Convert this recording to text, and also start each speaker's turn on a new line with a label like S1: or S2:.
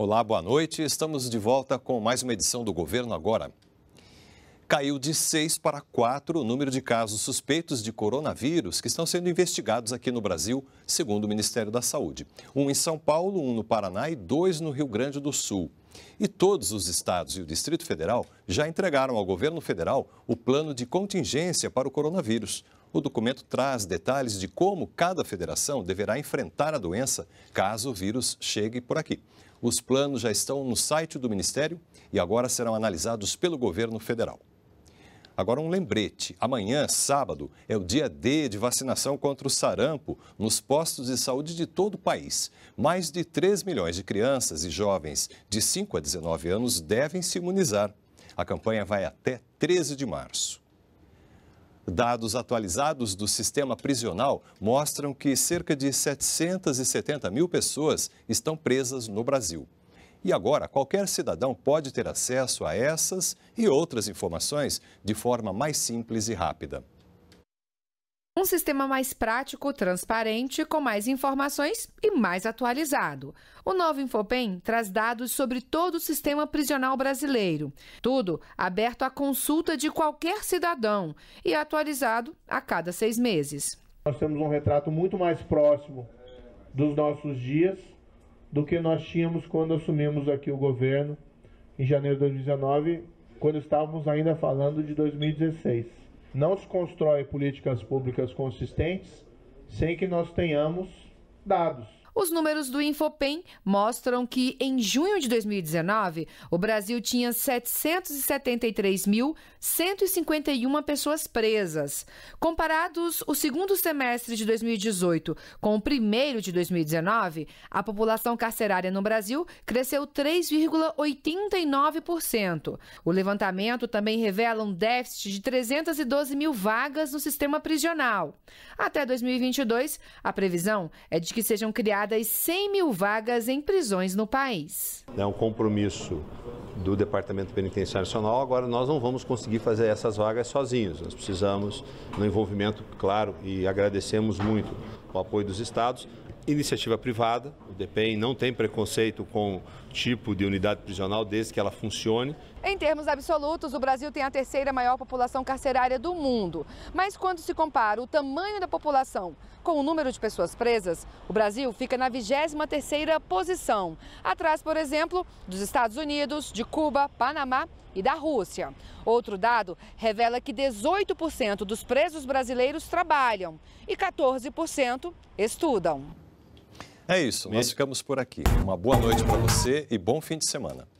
S1: Olá, boa noite. Estamos de volta com mais uma edição do Governo Agora. Caiu de 6 para 4 o número de casos suspeitos de coronavírus que estão sendo investigados aqui no Brasil, segundo o Ministério da Saúde. Um em São Paulo, um no Paraná e dois no Rio Grande do Sul. E todos os estados e o Distrito Federal já entregaram ao governo federal o plano de contingência para o coronavírus. O documento traz detalhes de como cada federação deverá enfrentar a doença caso o vírus chegue por aqui. Os planos já estão no site do Ministério e agora serão analisados pelo governo federal. Agora um lembrete: amanhã, sábado, é o dia D de vacinação contra o sarampo nos postos de saúde de todo o país. Mais de 3 milhões de crianças e jovens de 5 a 19 anos devem se imunizar. A campanha vai até 13 de março. Dados atualizados do sistema prisional mostram que cerca de 770 mil pessoas estão presas no Brasil. E agora, qualquer cidadão pode ter acesso a essas e outras informações de forma mais simples e rápida.
S2: Um sistema mais prático, transparente, com mais informações e mais atualizado. O novo Infopen traz dados sobre todo o sistema prisional brasileiro. Tudo aberto à consulta de qualquer cidadão e atualizado a cada seis meses.
S3: Nós temos um retrato muito mais próximo dos nossos dias do que nós tínhamos quando assumimos aqui o governo em janeiro de 2019, quando estávamos ainda falando de 2016. Não se constrói políticas públicas consistentes sem
S2: que nós tenhamos dados. Os números do Infopem mostram que em junho de 2019, o Brasil tinha 773.151 pessoas presas. Comparados o segundo semestre de 2018 com o primeiro de 2019, a população carcerária no Brasil cresceu 3,89%. O levantamento também revela um déficit de 312 mil vagas no sistema prisional. Até 2022, a previsão é de que sejam criadas criadas 100 mil vagas em prisões no país.
S3: É um compromisso do Departamento Penitenciário Nacional. Agora, nós não vamos conseguir fazer essas vagas sozinhos. Nós precisamos do envolvimento, claro, e agradecemos muito o apoio dos estados, iniciativa privada, o DPEM não tem preconceito com tipo de unidade prisional desde que ela funcione.
S2: Em termos absolutos, o Brasil tem a terceira maior população carcerária do mundo. Mas quando se compara o tamanho da população com o número de pessoas presas, o Brasil fica na 23ª posição, atrás, por exemplo, dos Estados Unidos, de Cuba, Panamá e da Rússia. Outro dado revela que 18% dos presos brasileiros trabalham e 14% estudam.
S1: É isso, nós ficamos por aqui. Uma boa noite para você e bom fim de semana.